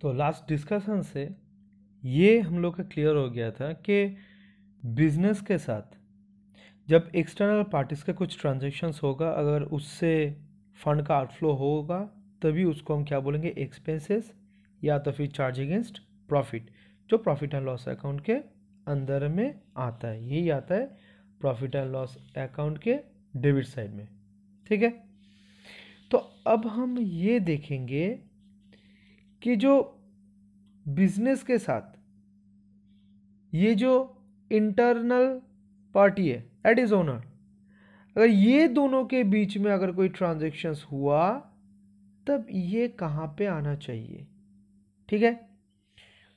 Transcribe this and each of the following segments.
तो last discussion से ये हम लोग का क्लियर हो गया था कि बिजनेस के साथ जब एक्सटर्नल पार्टीज का कुछ ट्रांजेक्शन्स होगा अगर उससे फंड का आउटफ्लो होगा तभी उसको हम क्या बोलेंगे एक्सपेंसेस या तो फिर चार्ज अगेंस्ट प्रॉफिट जो प्रॉफिट एंड लॉस अकाउंट के अंदर में आता है यही आता है प्रॉफिट एंड लॉस अकाउंट के डेबिट साइड में ठीक है तो अब हम ये देखेंगे कि जो बिजनेस के साथ ये जो इंटरनल पार्टी है एट इज ओनर अगर ये दोनों के बीच में अगर कोई ट्रांजेक्शन्स हुआ तब ये कहाँ पे आना चाहिए ठीक है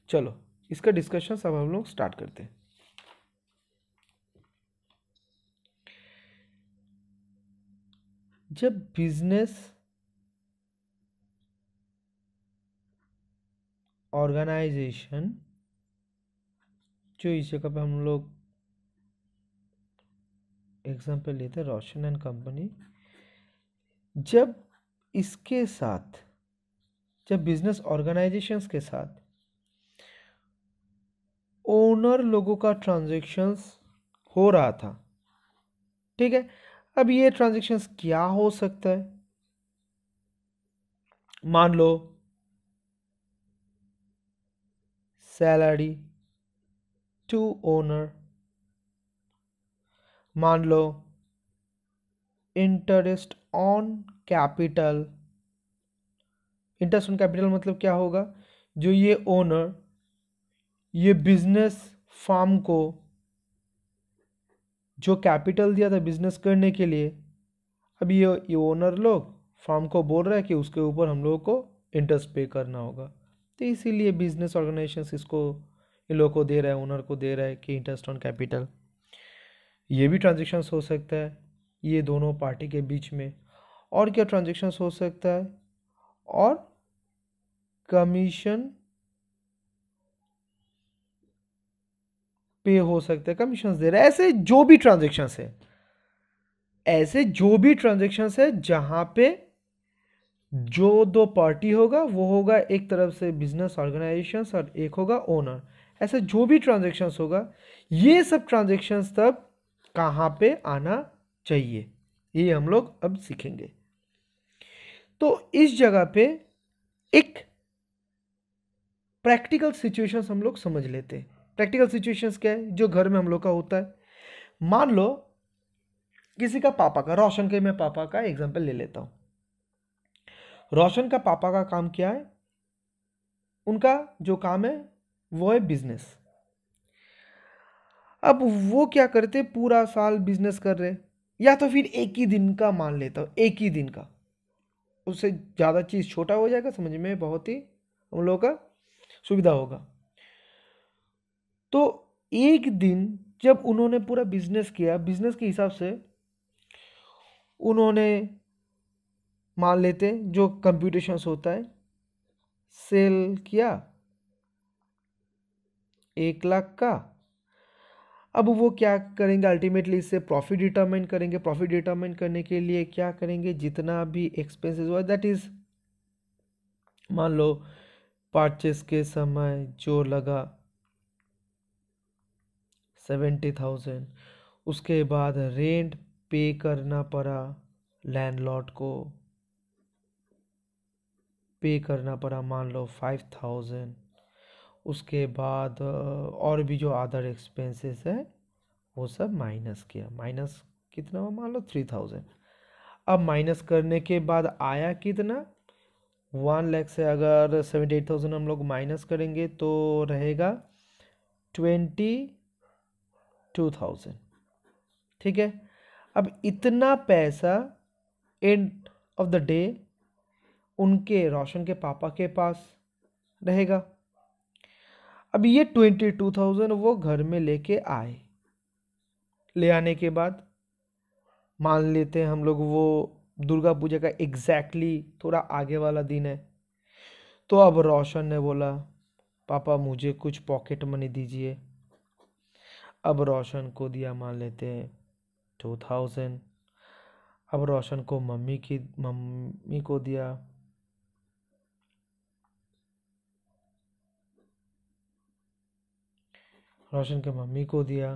चलो इसका डिस्कशन सब हम लोग स्टार्ट करते हैं जब बिजनेस ऑर्गेनाइजेशन जो इस जगह पे हम लोग एग्जाम्पल लेते हैं रोशन एंड कंपनी जब इसके साथ जब बिजनेस ऑर्गेनाइजेशंस के साथ ओनर लोगों का ट्रांजेक्शन्स हो रहा था ठीक है अब ये ट्रांजेक्शन्स क्या हो सकता है मान लो सैलरी टू ओनर मान लो interest on capital interest on capital मतलब क्या होगा जो ये ओनर ये बिजनेस फार्म को जो कैपिटल दिया था बिजनेस करने के लिए अब ये ये ओनर लोग फार्म को बोल रहा है कि उसके ऊपर हम लोगों को इंटरेस्ट पे करना होगा तो इसीलिए बिजनेस ऑर्गेनाइजेशन इसको इन लोगों को दे रहा है ओनर को दे रहा है कि इंटरेस्ट ऑन कैपिटल ये भी ट्रांजेक्शन्स हो सकता है ये दोनों पार्टी के बीच में और क्या ट्रांजेक्शन्स हो सकता है और कमीशन पे हो सकता है कमीशन दे रहा है ऐसे जो भी ट्रांजेक्शन्स है ऐसे जो भी ट्रांजेक्शन्स है जहाँ पे जो दो पार्टी होगा वो होगा एक तरफ से बिजनेस ऑर्गेनाइजेशन और एक होगा ओनर ऐसे जो भी ट्रांजेक्शन्स होगा ये सब ट्रांजेक्शन्स तब कहाँ पे आना चाहिए ये हम लोग अब सीखेंगे तो इस जगह पे एक प्रैक्टिकल सिचुएशंस हम लोग समझ लेते हैं प्रैक्टिकल सिचुएशंस क्या है जो घर में हम लोग का होता है मान लो किसी का पापा का रोशन के मैं पापा का एग्जाम्पल ले लेता हूँ रोशन का पापा का काम क्या है उनका जो काम है वो है बिजनेस अब वो क्या करते पूरा साल बिजनेस कर रहे या तो फिर एक ही दिन का मान लेता हूँ एक ही दिन का उससे ज़्यादा चीज़ छोटा हो जाएगा समझ में बहुत ही हम लोगों का सुविधा होगा तो एक दिन जब उन्होंने पूरा बिजनेस किया बिजनेस के हिसाब से उन्होंने मान लेते हैं जो कंप्यूटेशंस होता है सेल किया एक लाख का अब वो क्या करेंगे अल्टीमेटली इससे प्रॉफिट डिटरमाइन करेंगे प्रॉफिट डिटरमाइन करने के लिए क्या करेंगे जितना भी एक्सपेंसेस हुआ दैट इज़ मान लो पार्चेस के समय जो लगा सेवेंटी थाउजेंड उसके बाद रेंट पे करना पड़ा लैंडलॉर्ड को पे करना पड़ा मान लो फाइव थाउजेंड उसके बाद और भी जो अदर एक्सपेंसेस है वो सब माइनस किया माइनस कितना हुआ मान लो थ्री थाउजेंड अब माइनस करने के बाद आया कितना वन लैख से अगर सेवेंटी एट थाउजेंड हम लोग माइनस करेंगे तो रहेगा ट्वेंटी टू थाउजेंड ठीक है अब इतना पैसा एंड ऑफ द डे उनके रोशन के पापा के पास रहेगा अब ये ट्वेंटी टू थाउजेंड वो घर में लेके आए ले आने के बाद मान लेते हैं हम लोग वो दुर्गा पूजा का एग्जैक्टली थोड़ा आगे वाला दिन है तो अब रोशन ने बोला पापा मुझे कुछ पॉकेट मनी दीजिए अब रोशन को दिया मान लेते हैं टू थाउजेंड अब रोशन को मम्मी की मम्मी को दिया रोशन के मम्मी को दिया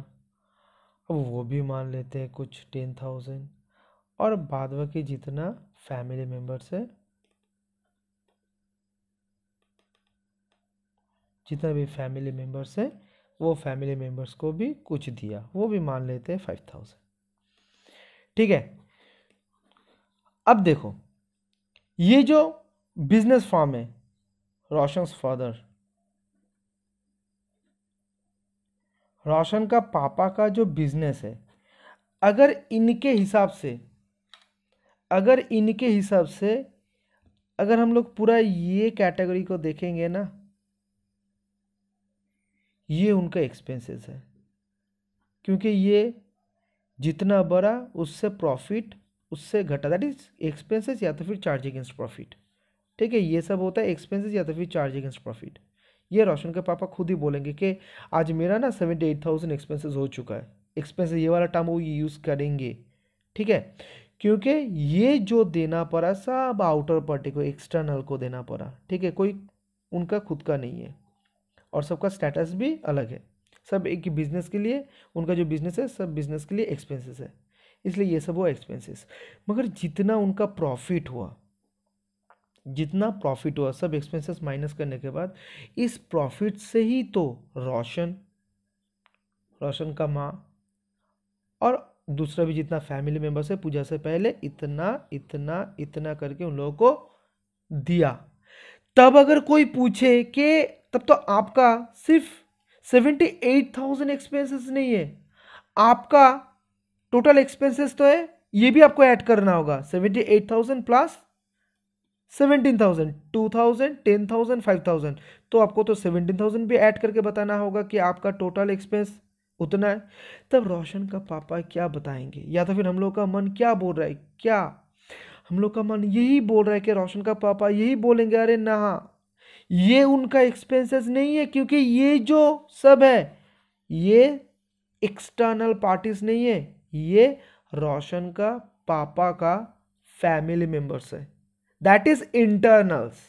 अब वो भी मान लेते हैं कुछ टेन थाउजेंड और बाद बाकी जितना फैमिली मेम्बर्स है जितना भी फैमिली मेम्बर्स है वो फैमिली मेम्बर्स को भी कुछ दिया वो भी मान लेते हैं फाइव थाउजेंड ठीक है अब देखो ये जो बिजनेस फॉर्म है रोशन फादर रोशन का पापा का जो बिजनेस है अगर इनके हिसाब से अगर इनके हिसाब से अगर हम लोग पूरा ये कैटेगरी को देखेंगे ना ये उनका एक्सपेंसेस है क्योंकि ये जितना बड़ा उससे प्रॉफिट उससे घटा दैट इज एक्सपेंसेस या तो फिर चार्ज अगेंस्ट प्रॉफिट ठीक है ये सब होता है एक्सपेंसेस या तो फिर चार्ज अगेंस्ट प्रॉफिट ये रोशन के पापा खुद ही बोलेंगे कि आज मेरा ना सेवेंटी एट थाउजेंड एक्सपेंसेस हो चुका है एक्सपेंस ये वाला टर्म वो यूज़ करेंगे ठीक है क्योंकि ये जो देना पड़ा सब आउटर पार्टी को एक्सटर्नल को देना पड़ा ठीक है कोई उनका खुद का नहीं है और सबका स्टेटस भी अलग है सब एक बिजनेस के लिए उनका जो बिजनेस है सब बिजनेस के लिए एक्सपेंसेस है इसलिए ये सब हुआ एक्सपेंसेस मगर जितना उनका प्रॉफिट हुआ जितना प्रॉफिट हुआ सब एक्सपेंसेस माइनस करने के बाद इस प्रॉफिट से ही तो रोशन रोशन का माँ और दूसरा भी जितना फैमिली मेंबर्स है पूजा से पहले इतना इतना इतना करके उन लोगों को दिया तब अगर कोई पूछे कि तब तो आपका सिर्फ सेवेंटी एट थाउजेंड एक्सपेंसेस नहीं है आपका टोटल एक्सपेंसेस तो है ये भी आपको ऐड करना होगा seventy eight thousand plus seventeen thousand two thousand ten thousand five thousand तो आपको तो सेवनटीन थाउजेंड भी ऐड करके बताना होगा कि आपका टोटल एक्सपेंस उतना है तब रोशन का पापा क्या बताएंगे या तो फिर हम लोग का मन क्या बोल रहा है क्या हम लोग का मन यही बोल रहा है कि रोशन का पापा यही बोलेंगे अरे ना ये उनका एक्सपेंसेस नहीं है क्योंकि ये जो सब है ये एक्सटर्नल पार्टीज नहीं है ये रोशन का पापा का फैमिली मेम्बर्स है that is internals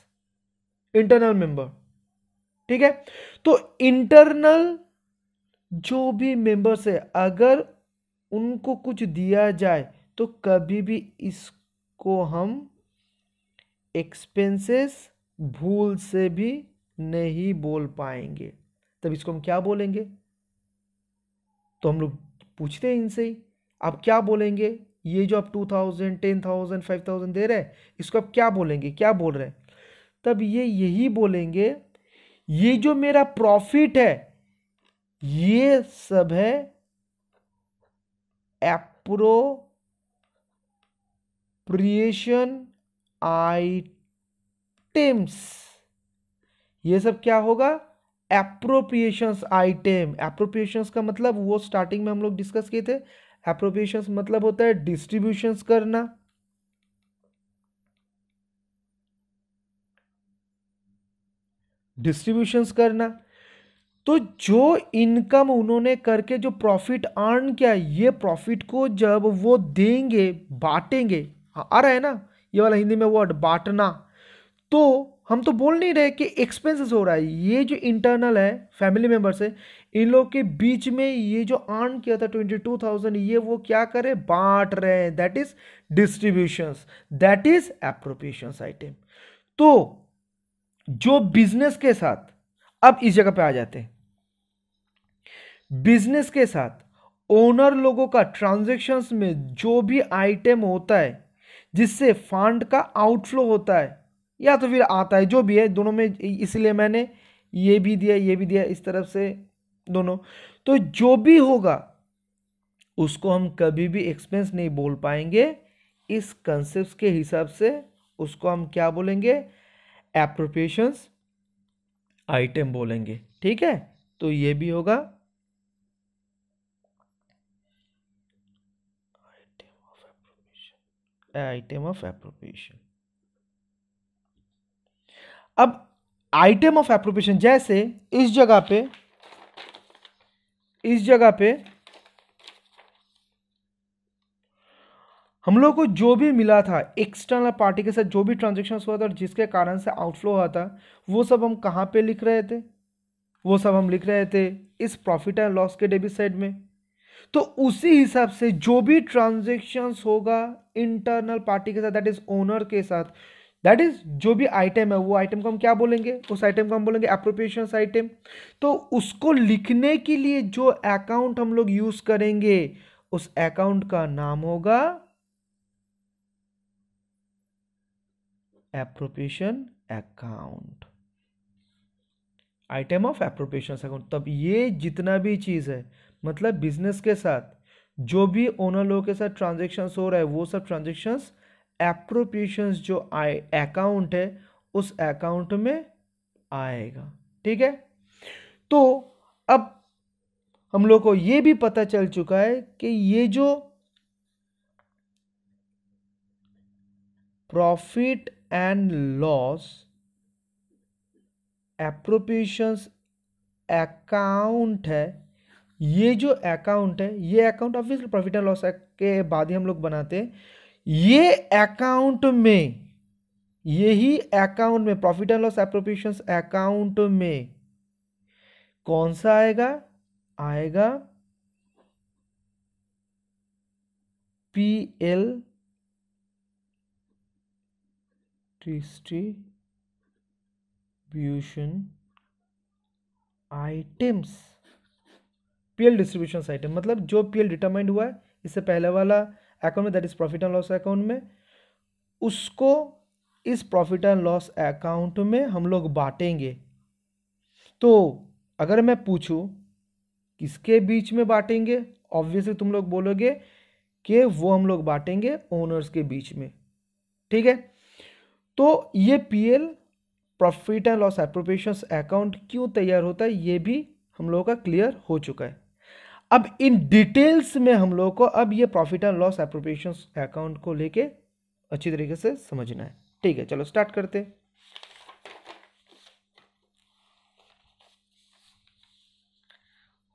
internal member ठीक है तो इंटरनल जो भी मेंबर्स है अगर उनको कुछ दिया जाए तो कभी भी इसको हम एक्सपेंसेस भूल से भी नहीं बोल पाएंगे तब इसको हम क्या बोलेंगे तो हम लोग पूछते हैं इनसे ही आप क्या बोलेंगे ये जो आप two thousand ten thousand five thousand दे रहे हैं इसको आप क्या बोलेंगे क्या बोल रहे हैं तब ये यही बोलेंगे ये जो मेरा प्रॉफिट है ये सब है एप्रोप्रिएशन आइटम्स ये सब क्या होगा एप्रोप्रिएशंस आइटम एप्रोप्रिएशंस का मतलब वो स्टार्टिंग में हम लोग डिस्कस किए थे अप्रोप्रिएशन मतलब होता है डिस्ट्रीब्यूशन करना डिस्ट्रीब्यूशंस करना तो जो इनकम उन्होंने करके जो प्रॉफिट अर्न किया ये प्रॉफिट को जब वो देंगे बांटेंगे आ रहा है ना ये वाला हिंदी में वर्ड बांटना तो हम तो बोल नहीं रहे कि एक्सपेंसेस हो रहा है ये जो इंटरनल है फैमिली मेम्बर्स है इन लोग के बीच में ये जो अर्न किया था ट्वेंटी टू थाउजेंड ये वो क्या करे बांट रहे हैं that is distributions that is appropriations item तो जो बिजनेस के साथ अब इस जगह पे आ जाते हैं बिजनेस के साथ ओनर लोगों का ट्रांजेक्शन्स में जो भी आइटम होता है जिससे फंड का आउटफ्लो होता है या तो फिर आता है जो भी है दोनों में इसलिए मैंने ये भी दिया ये भी दिया इस तरफ से दोनों तो जो भी होगा उसको हम कभी भी एक्सपेंस नहीं बोल पाएंगे इस कंसेप्ट के हिसाब से उसको हम क्या बोलेंगे एप्रोप्रिएशंस आइटम बोलेंगे ठीक है तो ये भी होगा आइटम ऑफ एप्रोप्रिएशन अब आइटम ऑफ एप्रोप्रिएशन जैसे इस जगह पे इस जगह पे हम लोग को जो भी मिला था एक्सटर्नल पार्टी के साथ जो भी ट्रांजेक्शन हुआ था और जिसके कारण से आउटफ्लो हुआ था वो सब हम कहाँ पे लिख रहे थे वो सब हम लिख रहे थे इस प्रॉफिट एंड लॉस के डेबिट साइड में तो उसी हिसाब से जो भी ट्रांजेक्शन्स होगा इंटरनल पार्टी के साथ दैट इज ओनर के साथ दैट इज जो भी आइटम है वो आइटम को हम क्या बोलेंगे उस आइटम को हम बोलेंगे अप्रोप्रिएशन आइटम तो उसको लिखने के लिए जो अकाउंट हम लोग यूज करेंगे उस अकाउंट का नाम होगा appropriation account item of appropriation account तब ये जितना भी चीज़ है मतलब बिजनेस के साथ जो भी ओनर लोगों के साथ ट्रांजेक्शन हो रहा है वो सब ट्रांजेक्शन्स एप्रोप्रिएशंस जो आए अकाउंट है उस अकाउंट में आएगा ठीक है तो अब हम लोग को ये भी पता चल चुका है कि ये जो profit and loss appropriations account है ये जो अकाउंट है ये account office profit and loss के बाद ही हम लोग बनाते हैं ये अकाउंट में यही अकाउंट में profit and loss appropriation account में कौन सा आएगा आएगा P L distribution items PL distribution item मतलब जो पीएल डिटरमाइंड हुआ है इससे पहले वाला अकाउंट में that is profit and loss account में उसको इस प्रॉफिट एंड लॉस अकाउंट में हम लोग बांटेंगे तो अगर मैं पूछूं किसके बीच में बांटेंगे ऑब्वियसली तुम लोग बोलोगे कि वो हम लोग बांटेंगे ओनर्स के बीच में ठीक है तो ये PL profit and loss appropriation account क्यों तैयार होता है ये भी हम लोगों का क्लियर हो चुका है अब इन डिटेल्स में हम लोग को अब ये profit and loss appropriation account को लेके अच्छी तरीके से समझना है ठीक है चलो स्टार्ट करते हैं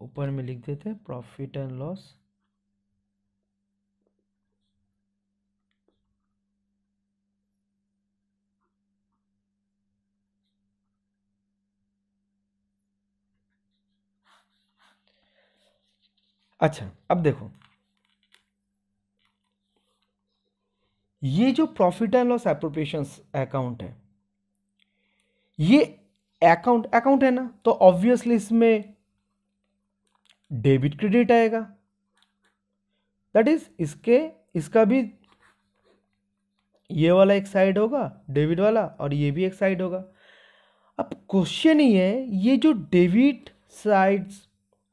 ऊपर में लिख देते हैं प्रॉफिट एंड लॉस अच्छा अब देखो ये जो profit and loss appropriation account है ये अकाउंट अकाउंट है ना तो ऑब्वियसली इसमें डेबिट क्रेडिट आएगा दैट इज इसके इसका भी ये वाला एक साइड होगा डेबिट वाला और ये भी एक साइड होगा अब क्वेश्चन ये है ये जो डेबिट साइड्स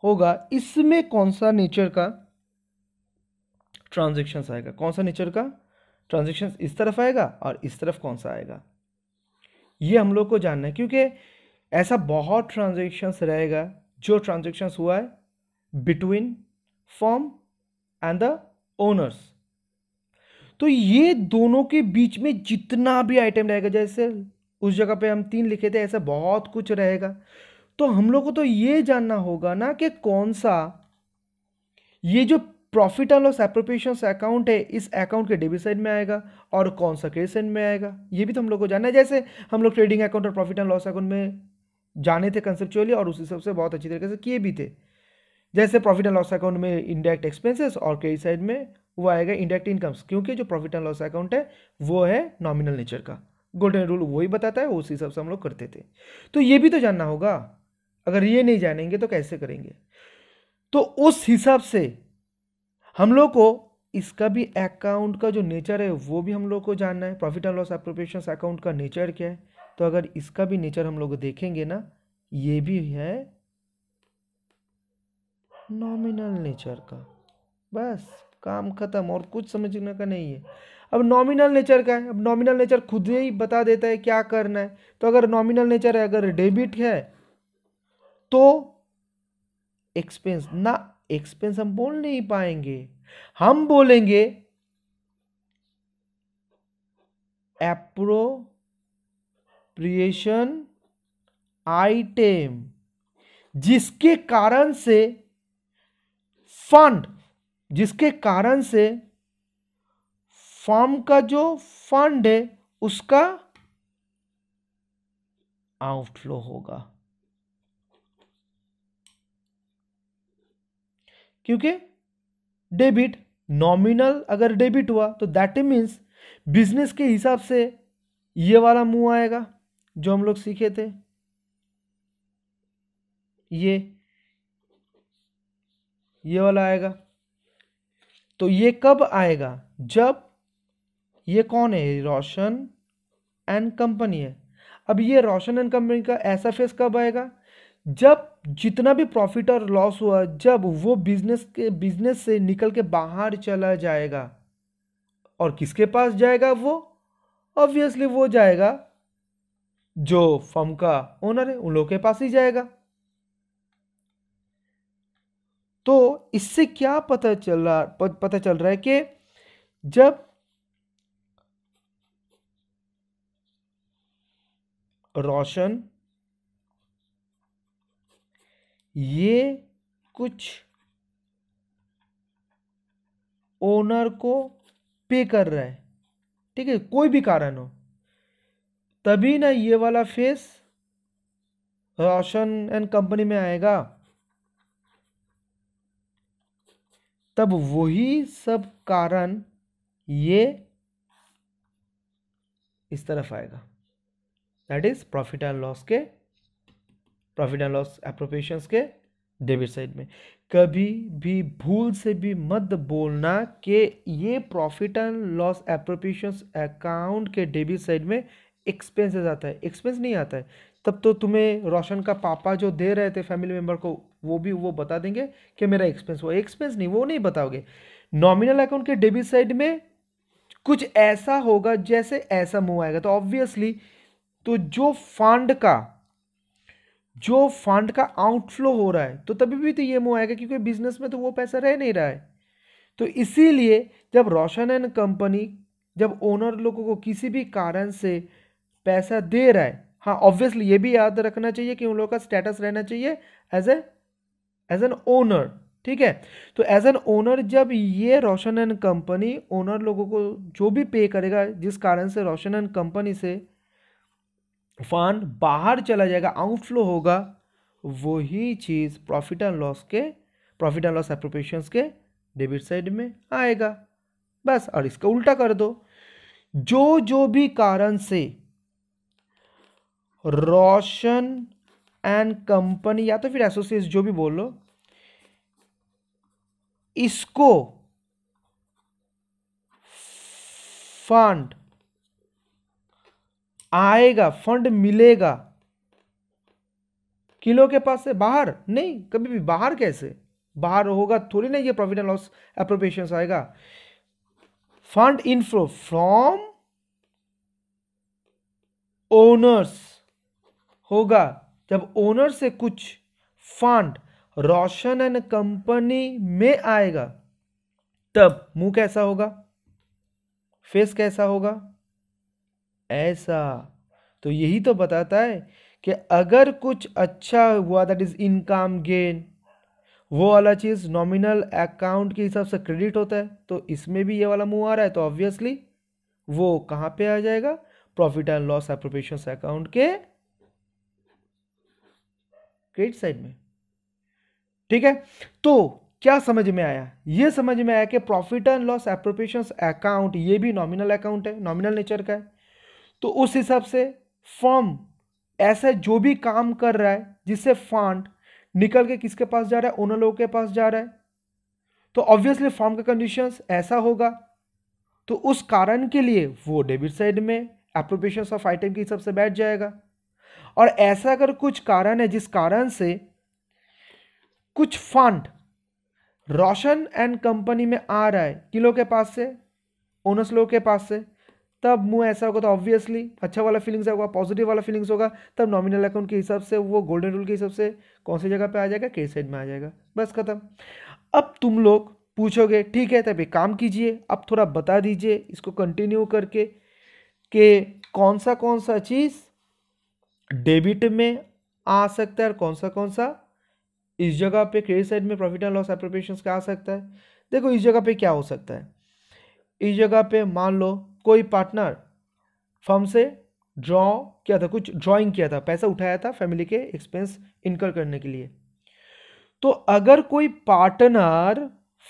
होगा इसमें कौन सा नेचर का ट्रांजेक्शन आएगा कौन सा नेचर का ट्रांजेक्शन इस तरफ आएगा और इस तरफ कौन सा आएगा ये हम लोग को जानना है क्योंकि ऐसा बहुत ट्रांजेक्शन्स रहेगा जो ट्रांजेक्शन्स हुआ है between firm and the owners तो ये दोनों के बीच में जितना भी आइटम रहेगा जैसे उस जगह पे हम तीन लिखे थे ऐसा बहुत कुछ रहेगा तो हम लोग को तो ये जानना होगा ना कि कौन सा ये जो profit and loss appropriation account है इस अकाउंट के डेबिट साइड में आएगा और कौन सा क्रेडिट साइड में आएगा ये भी तो हम लोग को जानना है जैसे हम लोग ट्रेडिंग अकाउंट और प्रॉफिट एंड लॉस अकाउंट में जाने थे कंसेप्चुअली और उस हिसाब से बहुत अच्छी तरीके से किए भी थे जैसे प्रॉफिट एंड लॉस अकाउंट में इंडायरेक्ट एक्सपेंसेस और क्रेडिट साइड में वो आएगा इंडायरेक्ट इनकम्स क्योंकि जो प्रॉफिट एंड लॉस अकाउंट है वो है नॉमिनल नेचर का गोल्डन रूल वही बताता है उस हिसाब से हम लोग करते थे तो ये भी तो जानना होगा अगर ये नहीं जानेंगे तो कैसे करेंगे तो उस हिसाब से हम लोग को इसका भी अकाउंट का जो नेचर है वो भी हम लोग को जानना है profit and loss appropriation account का नेचर क्या है तो अगर इसका भी नेचर हम लोग देखेंगे ना ये भी है नॉमिनल नेचर का बस काम खत्म और कुछ समझने का नहीं है अब नॉमिनल नेचर का है अब नॉमिनल नेचर खुद ही बता देता है क्या करना है तो अगर नॉमिनल नेचर है अगर डेबिट है तो एक्सपेंस ना एक्सपेंस हम बोल नहीं पाएंगे हम बोलेंगे एप्रोप्रिएशन आइटम जिसके कारण से फंड जिसके कारण से फॉर्म का जो फंड है उसका आउटफ्लो होगा क्योंकि डेबिट नॉमिनल अगर डेबिट हुआ तो दैट मीन्स बिजनेस के हिसाब से ये वाला मुंह आएगा जो हम लोग सीखे थे ये ये वाला आएगा तो ये कब आएगा जब ये कौन है रोशन एंड कंपनी है अब ये रोशन एंड कंपनी का ऐसा फेस कब आएगा जब जितना भी प्रॉफिट और लॉस हुआ जब वो बिजनेस के बिजनेस से निकल के बाहर चला जाएगा और किसके पास जाएगा वो ऑब्वियसली वो जाएगा जो फर्म का ओनर है उन लोगों के पास ही जाएगा तो इससे क्या पता चल रहा पता चल रहा है कि जब रोशन ये कुछ ओनर को पे कर रहा है ठीक है कोई भी कारण हो तभी ना ये वाला फेस रोशन एंड कंपनी में आएगा तब वही सब कारण ये इस तरफ आएगा that is profit and loss के प्रॉफिट एंड लॉस अप्रोप्रिएशन के डेबिट साइड में कभी भी भूल से भी मत बोलना कि ये profit and loss appropriation account के डेबिट साइड में एक्सपेंसेस आता है एक्सपेंस नहीं आता है तब तो तुम्हें रोशन का पापा जो दे रहे थे फैमिली मेम्बर को वो भी वो बता देंगे कि मेरा एक्सपेंस हुआ एक्सपेंस नहीं वो नहीं बताओगे नॉमिनल अकाउंट के डेबिट साइड में कुछ ऐसा होगा जैसे ऐसा मुंह आएगा तो ऑब्वियसली तो जो फंड का जो फंड का आउटफ्लो हो रहा है तो तभी भी तो ये मो आएगा क्योंकि बिजनेस में तो वो पैसा रह नहीं रहा है तो इसीलिए जब रोशन एंड कंपनी जब ओनर लोगों को किसी भी कारण से पैसा दे रहा है हाँ ऑब्वियसली ये भी याद रखना चाहिए कि उन लोगों का स्टेटस रहना चाहिए as a as an owner ठीक है तो एज एन ओनर जब ये रोशन एंड कंपनी ओनर लोगों को जो भी पे करेगा जिस कारण से रोशन एंड कंपनी से फंड बाहर चला जाएगा आउटफ्लो होगा वही चीज़ प्रॉफिट एंड लॉस के प्रॉफिट एंड लॉस एप्रोप्रिएशन के डेबिट साइड में आएगा बस और इसका उल्टा कर दो जो जो भी कारण से रोशन एंड कंपनी या तो फिर एसोसिएट्स जो भी बोलो इसको फंड आएगा फंड मिलेगा किलो के पास से बाहर नहीं कभी भी बाहर कैसे बाहर होगा थोड़ी ना ये प्रॉफिट एंड लॉस अप्रोप्रिएशन आएगा फंड इनफ्लो फ्रॉम ओनर्स होगा जब ओनर से कुछ फंड रोशन एंड कंपनी में आएगा तब मुंह कैसा होगा फेस कैसा होगा ऐसा तो यही तो बताता है कि अगर कुछ अच्छा हुआ दैट इज़ इनकम गेन वो वाला चीज़ नॉमिनल अकाउंट के हिसाब से क्रेडिट होता है तो इसमें भी ये वाला मुँह आ रहा है तो ऑब्वियसली वो कहाँ पे आ जाएगा profit and loss appropriation account के क्रेडिट साइड में ठीक है तो क्या समझ में आया ये समझ में आया कि profit and loss appropriation account ये भी नॉमिनल अकाउंट है नॉमिनल नेचर का है तो उस हिसाब से फॉर्म ऐसा जो भी काम कर रहा है जिससे फंड निकल के किसके पास जा रहा है ओनर लोगों के पास जा रहा है तो ऑब्वियसली फॉर्म का कंडीशंस ऐसा होगा तो उस कारण के लिए वो डेबिट साइड में अप्रोप्रिएशन ऑफ आइटम के हिसाब से बैठ जाएगा और ऐसा अगर कुछ कारण है जिस कारण से कुछ फंड रोशन एंड कंपनी में आ रहा है किलो के पास से ओनर्स लोगों के पास से तब मुंह ऐसा होगा तो ऑब्वियसली अच्छा वाला फीलिंग्स होगा पॉजिटिव वाला फीलिंग्स होगा तब नॉमिनल अकाउंट के हिसाब से वो गोल्डन रूल के हिसाब से कौन सी जगह पे आ जाएगा के साइड में आ जाएगा बस ख़त्म अब तुम लोग पूछोगे ठीक है तब एक काम कीजिए अब थोड़ा बता दीजिए इसको कंटिन्यू करके कि कौन सा कौन सा चीज़ डेबिट में आ सकता है और कौन सा कौन सा इस जगह पे क्रेडिट साइड में प्रॉफिट एंड लॉस एप्रोप्रिएशन का आ सकता है देखो इस जगह पे क्या हो सकता है इस जगह पे मान लो कोई पार्टनर फर्म से ड्रॉ किया था कुछ ड्राइंग किया था पैसा उठाया था फैमिली के एक्सपेंस इनकर करने के लिए तो अगर कोई पार्टनर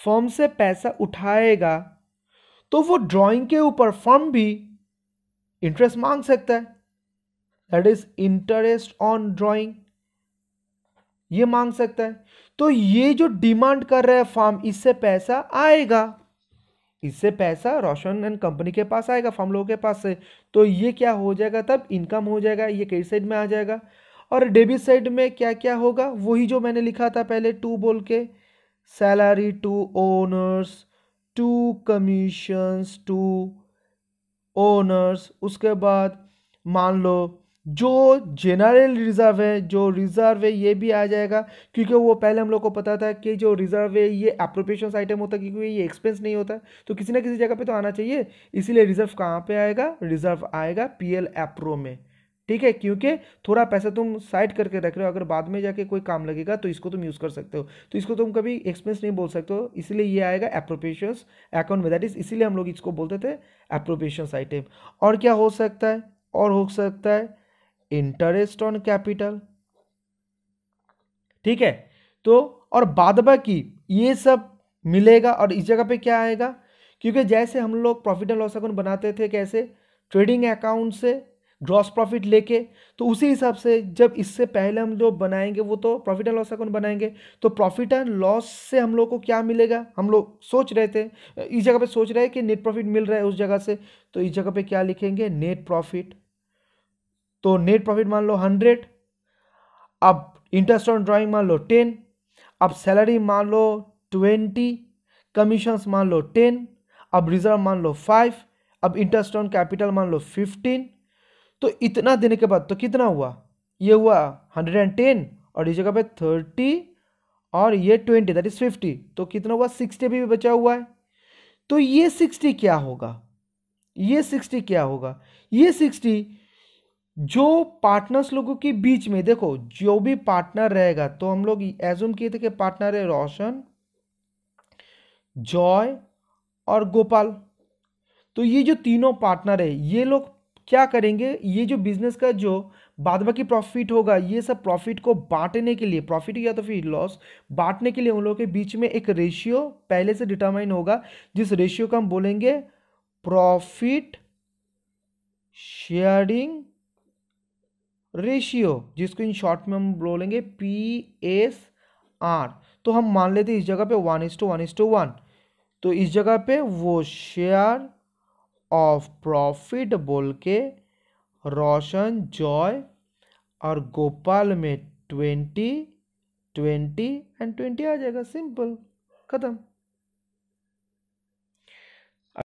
फर्म से पैसा उठाएगा तो वो ड्राइंग के ऊपर फर्म भी इंटरेस्ट मांग सकता है that is interest on drawing ये मांग सकता है तो ये जो डिमांड कर रहा है फर्म इससे पैसा आएगा इससे पैसा रोशन एंड कंपनी के पास आएगा फॉर्म लोगों के पास से तो ये क्या हो जाएगा तब इनकम हो जाएगा ये क्रेडिट साइड में आ जाएगा और डेबिट साइड में क्या क्या होगा वही जो मैंने लिखा था पहले टू बोल के salary to owners to commissions to owners उसके बाद मान लो जो जनरल रिज़र्व है जो रिज़र्व है ये भी आ जाएगा क्योंकि वो पहले हम लोग को पता था कि जो रिज़र्व है ये अप्रोप्रिएशन आइटम होता है क्योंकि ये एक्सपेंस नहीं होता तो किसी ना किसी जगह पे तो आना चाहिए इसीलिए रिज़र्व कहाँ पे आएगा रिज़र्व आएगा पी एल एप्रो में ठीक है क्योंकि थोड़ा पैसा तुम साइड करके रख रहे हो अगर बाद में जाके कोई काम लगेगा तो इसको तुम यूज़ कर सकते हो तो इसको तुम कभी एक्सपेंस नहीं बोल सकते हो इसलिए ये आएगा अप्रोप्रिएशन अकाउंट में दैट इज इसीलिए हम लोग इसको बोलते थे अप्रोप्रिएशन आइटम और क्या हो सकता है और हो सकता है इंटरेस्ट ऑन कैपिटल ठीक है तो और बाद बाकी ये सब मिलेगा और इस जगह पे क्या आएगा क्योंकि जैसे हम लोग प्रॉफिट एंड लॉस अकाउंट बनाते थे कैसे ट्रेडिंग अकाउंट से ग्रॉस प्रॉफिट लेके तो उसी हिसाब से जब इससे पहले हम जो बनाएंगे वो तो प्रॉफिट एंड लॉस अकाउंट बनाएंगे तो प्रॉफिट एंड लॉस से हम लोग को क्या मिलेगा हम लोग सोच रहे थे इस जगह पे सोच रहे हैं कि नेट प्रॉफिट मिल रहा है उस जगह से तो इस जगह पे क्या लिखेंगे नेट प्रॉफिट तो नेट प्रॉफिट मान लो हंड्रेड अब इंटरेस्ट ऑन ड्राइंग मान लो टेन अब सैलरी मान लो ट्वेंटी कमीशंस मान लो टेन अब रिजर्व मान लो फाइव अब इंटरेस्ट ऑन कैपिटल मान लो फिफ्टीन तो इतना देने के बाद तो कितना हुआ ये हुआ हंड्रेड एंड टेन और इस जगह पे थर्टी और ये ट्वेंटी दैट इज़ फिफ्टी तो कितना हुआ सिक्सटी भी बचा हुआ है तो ये सिक्सटी क्या होगा ये सिक्सटी क्या होगा ये सिक्सटी जो पार्टनर्स लोगों के बीच में देखो जो भी पार्टनर रहेगा तो हम लोग एज्यूम किए थे कि पार्टनर है रोशन जॉय और गोपाल तो ये जो तीनों पार्टनर है ये लोग क्या करेंगे ये जो बिजनेस का जो बाद बाकी प्रॉफिट होगा ये सब प्रॉफिट को बांटने के लिए प्रॉफिट या तो फिर लॉस बांटने के लिए उन लोगों के बीच में एक रेशियो पहले से डिटरमाइन होगा जिस रेशियो का हम बोलेंगे प्रॉफिट शेयरिंग रेशियो जिसको इन शॉर्ट में हम बोलेंगे पी एस आर तो हम मान लेते इस जगह पे one is to one is to one तो इस जगह पे वो शेयर ऑफ प्रॉफिट बोल के रोशन जॉय और गोपाल में ट्वेंटी ट्वेंटी एंड ट्वेंटी आ जाएगा सिंपल ख़त्म